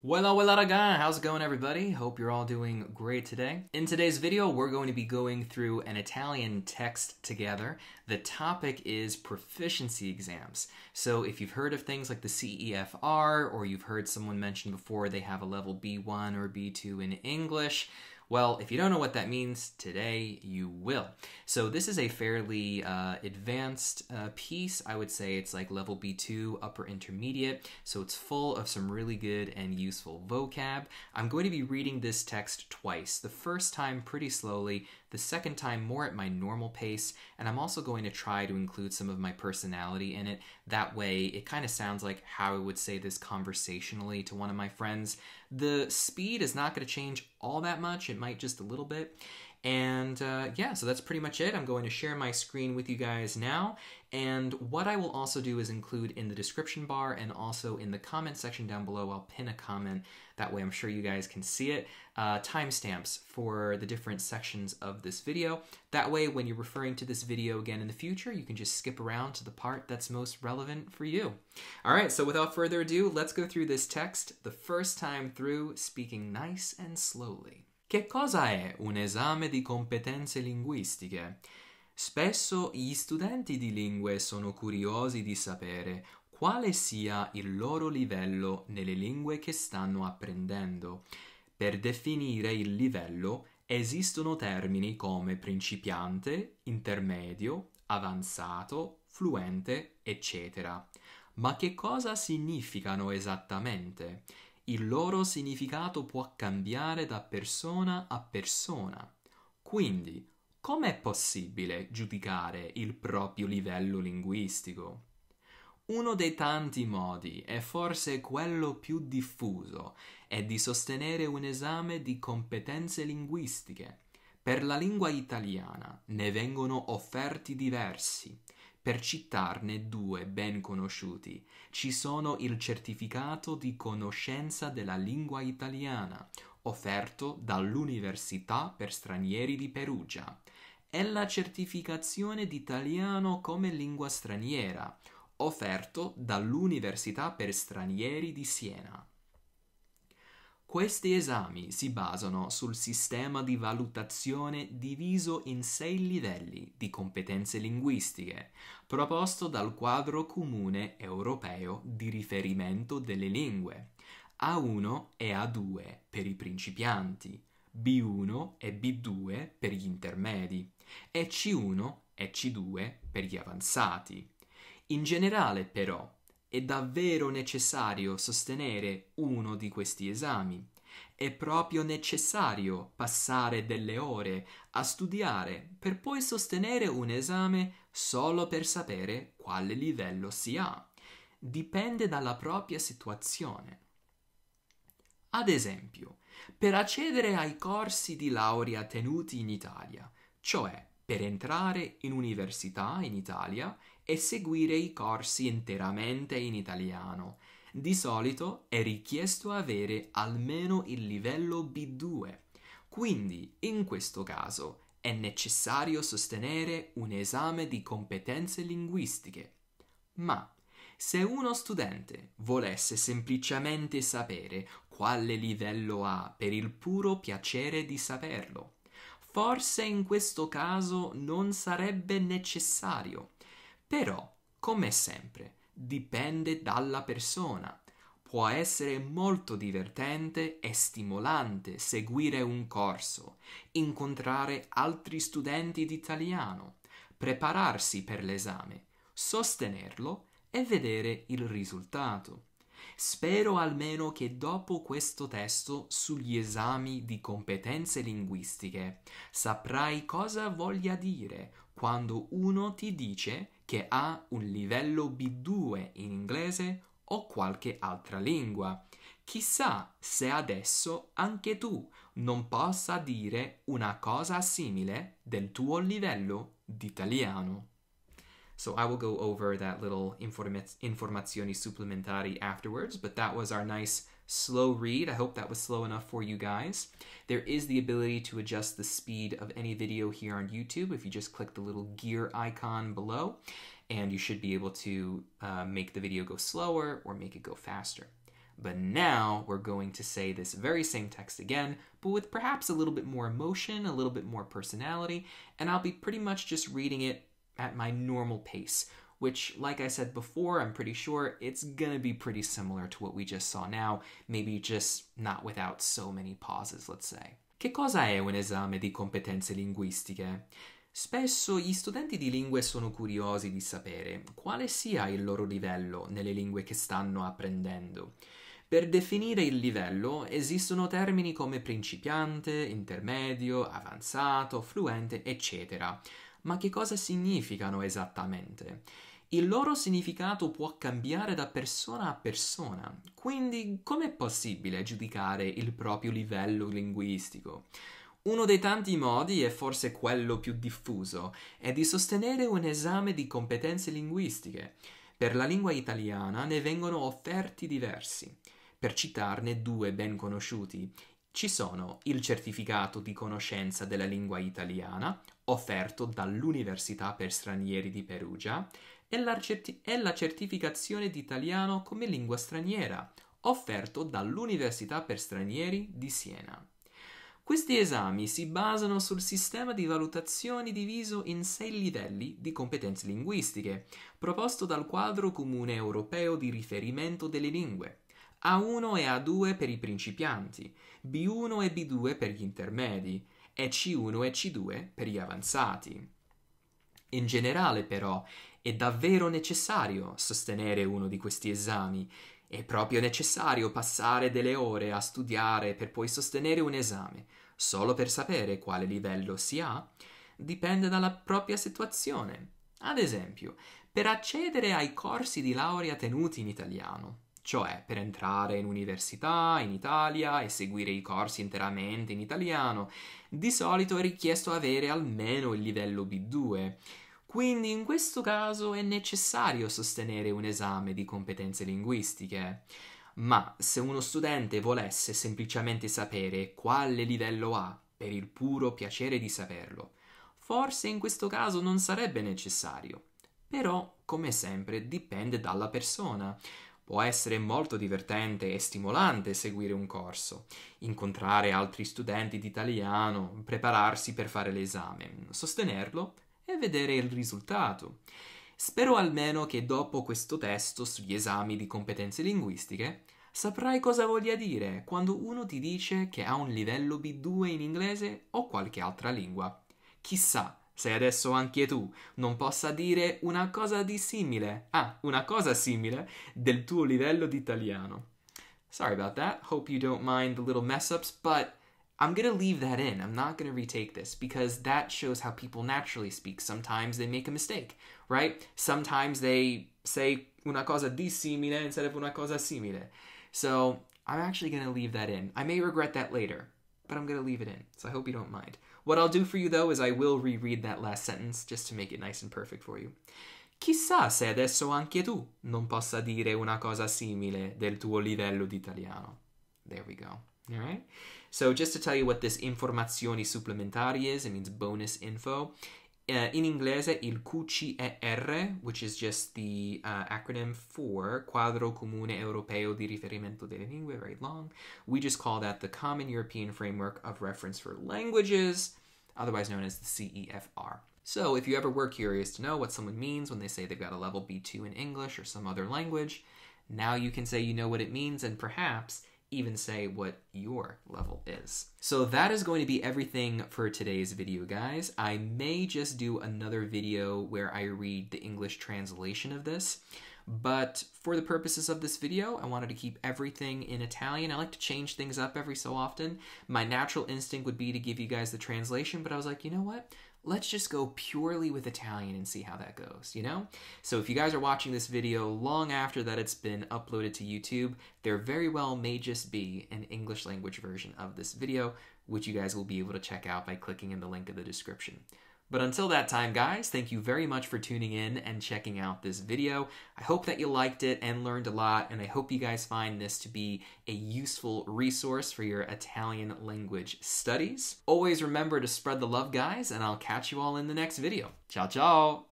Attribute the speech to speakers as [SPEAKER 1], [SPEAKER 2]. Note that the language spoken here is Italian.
[SPEAKER 1] well, uh, well, ragan, how's it going everybody? Hope you're all doing great today. In today's video, we're going to be going through an Italian text together. The topic is proficiency exams. So if you've heard of things like the CEFR, or you've heard someone mention before they have a level B1 or B2 in English, well, if you don't know what that means, today you will. So this is a fairly uh, advanced uh, piece. I would say it's like level B2, upper intermediate. So it's full of some really good and useful vocab. I'm going to be reading this text twice. The first time pretty slowly, the second time more at my normal pace, and I'm also going to try to include some of my personality in it. That way, it kind of sounds like how I would say this conversationally to one of my friends. The speed is not going to change all that much. It might just a little bit. And uh, yeah, so that's pretty much it. I'm going to share my screen with you guys now. And what I will also do is include in the description bar and also in the comment section down below, I'll pin a comment. That way I'm sure you guys can see it. Uh, timestamps for the different sections of this video. That way when you're referring to this video again in the future, you can just skip around to the part that's most relevant for you. All right, so without further ado, let's go through this text the first time through, speaking nice and slowly. Che cosa è un esame di competenze linguistiche? Spesso gli studenti di lingue sono curiosi di sapere quale sia il loro livello nelle lingue che stanno apprendendo. Per definire il livello esistono termini come principiante, intermedio, avanzato, fluente, eccetera. Ma che cosa significano esattamente? Il loro significato può cambiare da persona a persona. Quindi, com'è possibile giudicare il proprio livello linguistico? Uno dei tanti modi, e forse quello più diffuso, è di sostenere un esame di competenze linguistiche. Per la lingua italiana ne vengono offerti diversi, per citarne due ben conosciuti, ci sono il certificato di conoscenza della lingua italiana, offerto dall'Università per stranieri di Perugia, e la certificazione di italiano come lingua straniera, offerto dall'Università per stranieri di Siena. Questi esami si basano sul sistema di valutazione diviso in sei livelli di competenze linguistiche, proposto dal quadro comune europeo di riferimento delle lingue, A1 e A2 per i principianti, B1 e B2 per gli intermedi e C1 e C2 per gli avanzati. In generale però è davvero necessario sostenere uno di questi esami. È proprio necessario passare delle ore a studiare per poi sostenere un esame solo per sapere quale livello si ha. Dipende dalla propria situazione. Ad esempio, per accedere ai corsi di laurea tenuti in Italia, cioè per entrare in università in Italia e seguire i corsi interamente in italiano. Di solito è richiesto avere almeno il livello B2, quindi in questo caso è necessario sostenere un esame di competenze linguistiche. Ma se uno studente volesse semplicemente sapere quale livello ha per il puro piacere di saperlo, Forse in questo caso non sarebbe necessario, però, come sempre, dipende dalla persona. Può essere molto divertente e stimolante seguire un corso, incontrare altri studenti di italiano, prepararsi per l'esame, sostenerlo e vedere il risultato. Spero almeno che dopo questo testo sugli esami di competenze linguistiche saprai cosa voglia dire quando uno ti dice che ha un livello B2 in inglese o qualche altra lingua. Chissà se adesso anche tu non possa dire una cosa simile del tuo livello d'italiano. So I will go over that little informazioni supplementari afterwards, but that was our nice slow read. I hope that was slow enough for you guys. There is the ability to adjust the speed of any video here on YouTube if you just click the little gear icon below, and you should be able to uh, make the video go slower or make it go faster. But now we're going to say this very same text again, but with perhaps a little bit more emotion, a little bit more personality, and I'll be pretty much just reading it at my normal pace, which, like I said before, I'm pretty sure it's gonna be pretty similar to what we just saw now, maybe just not without so many pauses, let's say. Che cosa è un esame di competenze linguistiche? Spesso gli studenti di lingue sono curiosi di sapere quale sia il loro livello nelle lingue che stanno apprendendo. Per definire il livello esistono termini come principiante, intermedio, avanzato, fluente, eccetera ma che cosa significano esattamente? Il loro significato può cambiare da persona a persona, quindi com'è possibile giudicare il proprio livello linguistico? Uno dei tanti modi, e forse quello più diffuso, è di sostenere un esame di competenze linguistiche. Per la lingua italiana ne vengono offerti diversi. Per citarne due ben conosciuti, ci sono il certificato di conoscenza della lingua italiana offerto dall'Università per stranieri di Perugia e la, certi- e la certificazione di italiano come lingua straniera offerto dall'Università per stranieri di Siena. Questi esami si basano sul sistema di valutazioni diviso in sei livelli di competenze linguistiche, proposto dal quadro comune europeo di riferimento delle lingue. A1 e A2 per i principianti, B1 e B2 per gli intermedi e C1 e C2 per gli avanzati. In generale, però, è davvero necessario sostenere uno di questi esami. È proprio necessario passare delle ore a studiare per poi sostenere un esame, solo per sapere quale livello si ha? Dipende dalla propria situazione. Ad esempio, per accedere ai corsi di laurea tenuti in italiano, cioè per entrare in università in Italia e seguire i corsi interamente in italiano, di solito è richiesto avere almeno il livello B2. Quindi in questo caso è necessario sostenere un esame di competenze linguistiche. Ma se uno studente volesse semplicemente sapere quale livello ha per il puro piacere di saperlo, forse in questo caso non sarebbe necessario. Però, come sempre, dipende dalla persona. Può essere molto divertente e stimolante seguire un corso, incontrare altri studenti di italiano, prepararsi per fare l'esame, sostenerlo e vedere il risultato. Spero almeno che dopo questo testo sugli esami di competenze linguistiche saprai cosa voglia dire quando uno ti dice che ha un livello B2 in inglese o qualche altra lingua. Chissà se adesso anche tu non possa dire una cosa di simile, ah, una cosa simile del tuo livello di italiano. Sorry about that. Hope you don't mind the little mess ups, but I'm gonna leave that in. I'm not gonna retake this because that shows how people naturally speak. Sometimes they make a mistake, right? Sometimes they say una cosa di simile instead of una cosa simile. So I'm actually gonna leave that in. I may regret that later, but I'm gonna leave it in. So I hope you don't mind. What I'll do for you, though, is I will reread that last sentence just to make it nice and perfect for you. Chissà se adesso anche tu non possa dire una cosa simile del tuo livello di italiano. There we go. All right. So just to tell you what this informazioni supplementari is, it means bonus info uh, in inglese il QCER, which is just the uh, acronym for Quadro Comune Europeo di Riferimento delle Lingue, very long. We just call that the Common European Framework of Reference for Languages, otherwise known as the CEFR. So, if you ever were curious to know what someone means when they say they've got a level B2 in English or some other language, now you can say you know what it means, and perhaps even say what your level is. So that is going to be everything for today's video, guys. I may just do another video where I read the English translation of this, but for the purposes of this video, I wanted to keep everything in Italian. I like to change things up every so often. My natural instinct would be to give you guys the translation, but I was like, you know what? let's just go purely with Italian and see how that goes, you know? So if you guys are watching this video long after that it's been uploaded to YouTube, there very well may just be an English language version of this video, which you guys will be able to check out by clicking in the link in the description. But until that time, guys, thank you very much for tuning in and checking out this video. I hope that you liked it and learned a lot, and I hope you guys find this to be a useful resource for your Italian language studies. Always remember to spread the love, guys, and I'll catch you all in the next video. Ciao, ciao!